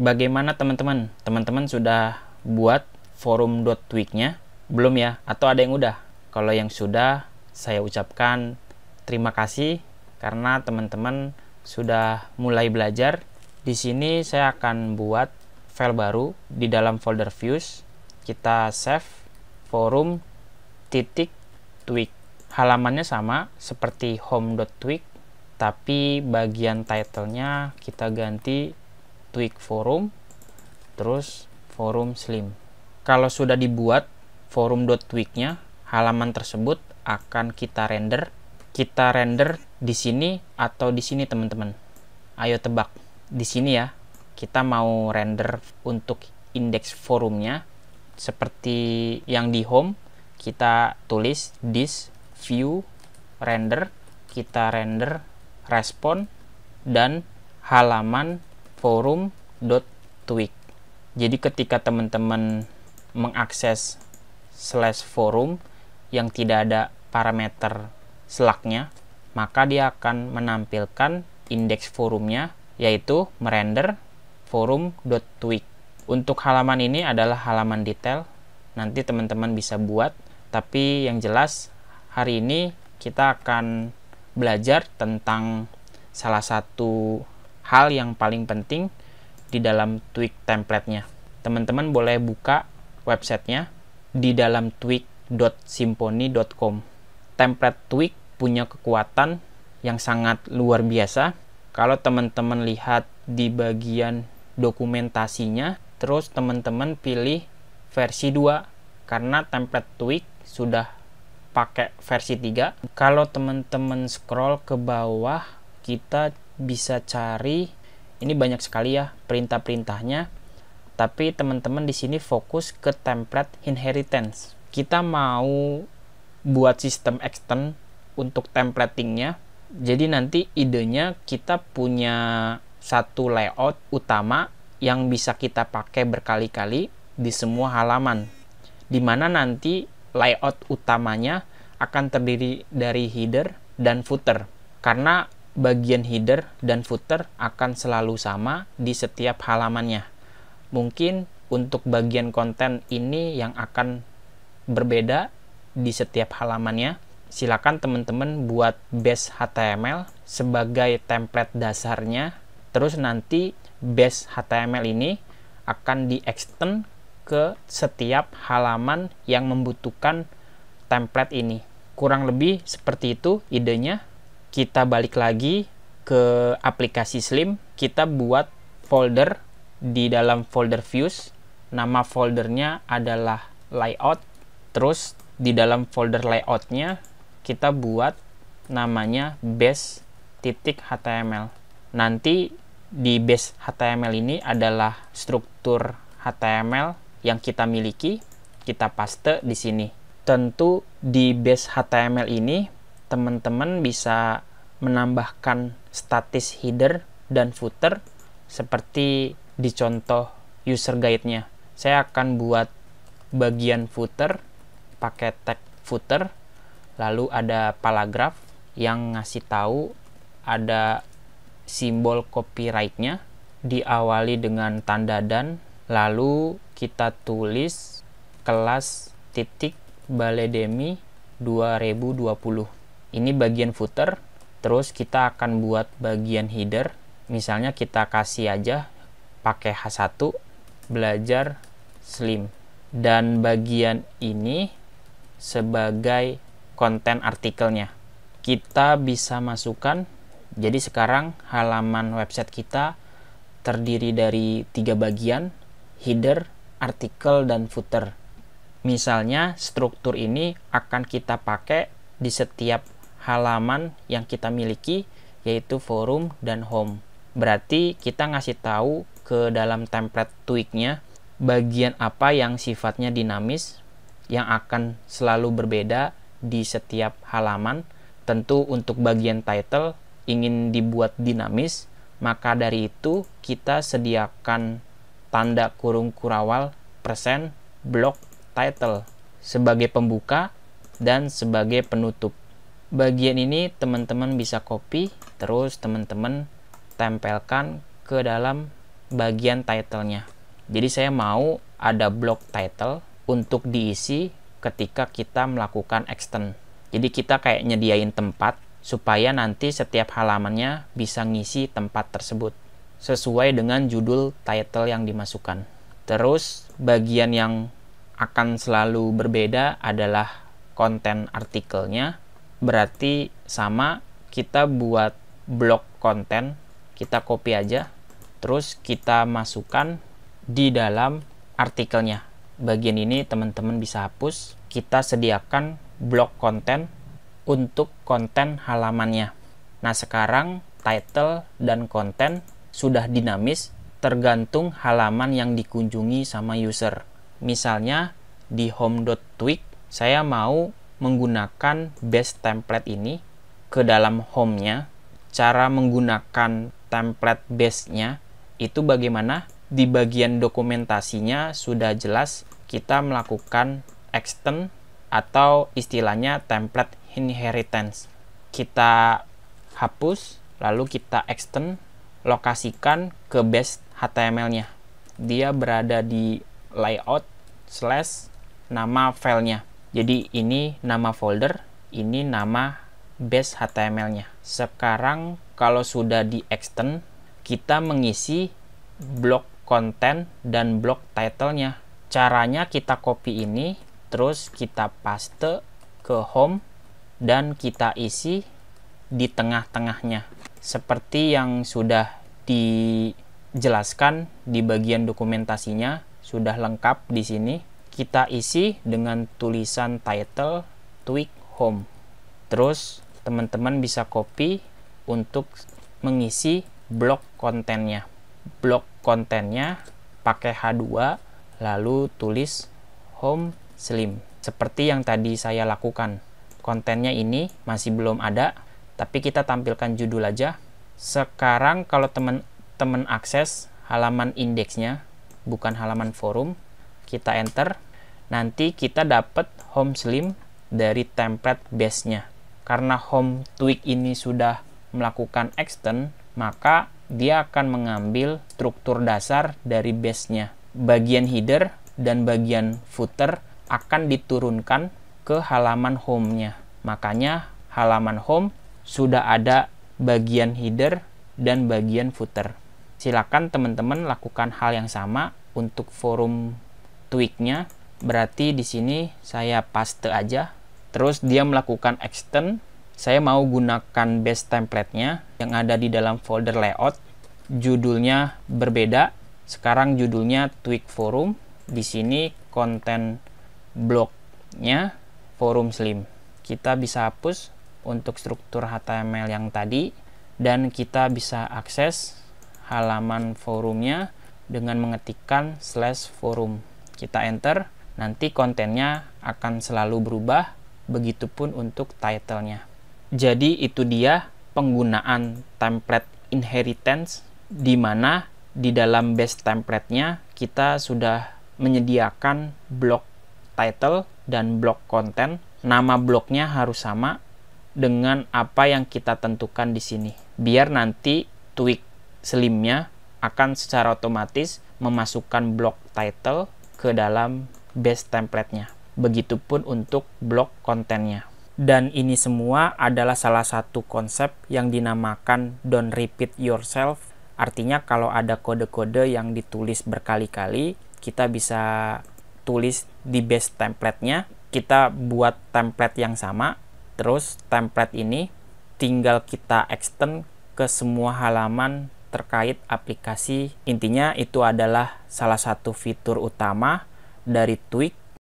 bagaimana teman-teman? Teman-teman sudah buat forum nya Belum ya? Atau ada yang udah? Kalau yang sudah, saya ucapkan terima kasih karena teman-teman sudah mulai belajar. Di sini saya akan buat file baru di dalam folder views. Kita save forum titik tweak. Halamannya sama seperti home.tweak, tapi bagian title-nya kita ganti tweak forum terus forum slim kalau sudah dibuat forum twig-nya, halaman tersebut akan kita render kita render di sini atau di sini teman-teman ayo tebak di sini ya kita mau render untuk indeks forumnya seperti yang di home kita tulis this view render kita render respon dan halaman forum. tweak Jadi ketika teman-teman mengakses slash forum yang tidak ada parameter selaknya, maka dia akan menampilkan indeks forumnya yaitu merender tweak Untuk halaman ini adalah halaman detail. Nanti teman-teman bisa buat, tapi yang jelas hari ini kita akan belajar tentang salah satu hal yang paling penting di dalam tweak templatenya. Teman-teman boleh buka websitenya di dalam tweak.symphony.com. Template tweak punya kekuatan yang sangat luar biasa. Kalau teman-teman lihat di bagian dokumentasinya, terus teman-teman pilih versi 2 karena template tweak sudah pakai versi 3. Kalau teman-teman scroll ke bawah, kita bisa cari ini banyak sekali ya perintah-perintahnya tapi teman-teman di sini fokus ke template inheritance kita mau buat sistem extend untuk templatingnya jadi nanti idenya kita punya satu layout utama yang bisa kita pakai berkali-kali di semua halaman dimana nanti layout utamanya akan terdiri dari header dan footer karena bagian header dan footer akan selalu sama di setiap halamannya. Mungkin untuk bagian konten ini yang akan berbeda di setiap halamannya. Silakan teman-teman buat base HTML sebagai template dasarnya. Terus nanti base HTML ini akan di-extend ke setiap halaman yang membutuhkan template ini. Kurang lebih seperti itu idenya kita balik lagi ke aplikasi Slim, kita buat folder di dalam folder views. Nama foldernya adalah layout. Terus di dalam folder layoutnya kita buat namanya base HTML. Nanti di base HTML ini adalah struktur HTML yang kita miliki. Kita paste di sini. Tentu di base HTML ini teman-teman bisa menambahkan statis header dan footer seperti di contoh user guide-nya. Saya akan buat bagian footer pakai tag footer, lalu ada paragraf yang ngasih tahu ada simbol copyright-nya diawali dengan tanda dan lalu kita tulis kelas titik baledemi 2020 ini bagian footer terus kita akan buat bagian header misalnya kita kasih aja pakai H1 belajar slim dan bagian ini sebagai konten artikelnya kita bisa masukkan jadi sekarang halaman website kita terdiri dari tiga bagian header artikel dan footer misalnya struktur ini akan kita pakai di setiap halaman yang kita miliki yaitu forum dan home. Berarti kita ngasih tahu ke dalam template tweaknya bagian apa yang sifatnya dinamis yang akan selalu berbeda di setiap halaman. Tentu untuk bagian title ingin dibuat dinamis, maka dari itu kita sediakan tanda kurung kurawal persen blok title sebagai pembuka dan sebagai penutup bagian ini teman-teman bisa copy terus teman-teman tempelkan ke dalam bagian title-nya. Jadi saya mau ada blok title untuk diisi ketika kita melakukan extend. Jadi kita kayak nyediain tempat supaya nanti setiap halamannya bisa ngisi tempat tersebut sesuai dengan judul title yang dimasukkan. Terus bagian yang akan selalu berbeda adalah konten artikelnya berarti sama kita buat blok konten kita copy aja terus kita masukkan di dalam artikelnya bagian ini teman-teman bisa hapus kita sediakan blok konten untuk konten halamannya nah sekarang title dan konten sudah dinamis tergantung halaman yang dikunjungi sama user misalnya di home.tweak saya mau menggunakan base template ini ke dalam home-nya, cara menggunakan template base-nya itu bagaimana? Di bagian dokumentasinya sudah jelas kita melakukan extend atau istilahnya template inheritance. Kita hapus, lalu kita extend, lokasikan ke base HTML-nya. Dia berada di layout slash nama filenya. Jadi ini nama folder, ini nama base HTML-nya. Sekarang kalau sudah di extend, kita mengisi blok konten dan blok title-nya. Caranya kita copy ini, terus kita paste ke home dan kita isi di tengah-tengahnya. Seperti yang sudah dijelaskan di bagian dokumentasinya, sudah lengkap di sini kita isi dengan tulisan title tweak home terus teman-teman bisa copy untuk mengisi blok kontennya blok kontennya pakai H2 lalu tulis home slim seperti yang tadi saya lakukan kontennya ini masih belum ada tapi kita tampilkan judul aja sekarang kalau teman-teman akses halaman indeksnya bukan halaman forum kita enter nanti kita dapat home slim dari template base-nya karena home tweak ini sudah melakukan extend maka dia akan mengambil struktur dasar dari base-nya bagian header dan bagian footer akan diturunkan ke halaman home-nya makanya halaman home sudah ada bagian header dan bagian footer silakan teman-teman lakukan hal yang sama untuk forum tweaknya berarti di sini saya paste aja terus dia melakukan extend saya mau gunakan base templatenya yang ada di dalam folder layout judulnya berbeda sekarang judulnya tweak forum di sini konten blognya forum slim kita bisa hapus untuk struktur HTML yang tadi dan kita bisa akses halaman forumnya dengan mengetikkan slash forum kita enter, nanti kontennya akan selalu berubah, begitupun untuk title Jadi itu dia penggunaan template inheritance di mana di dalam base template-nya kita sudah menyediakan blok title dan blok konten. Nama bloknya harus sama dengan apa yang kita tentukan di sini. Biar nanti tweak slimnya akan secara otomatis memasukkan blok title ke dalam base templatenya. nya Begitupun untuk blok kontennya. Dan ini semua adalah salah satu konsep yang dinamakan don't repeat yourself. Artinya kalau ada kode-kode yang ditulis berkali-kali, kita bisa tulis di base templatenya. Kita buat template yang sama, terus template ini tinggal kita extend ke semua halaman terkait aplikasi. Intinya itu adalah salah satu fitur utama dari Tweak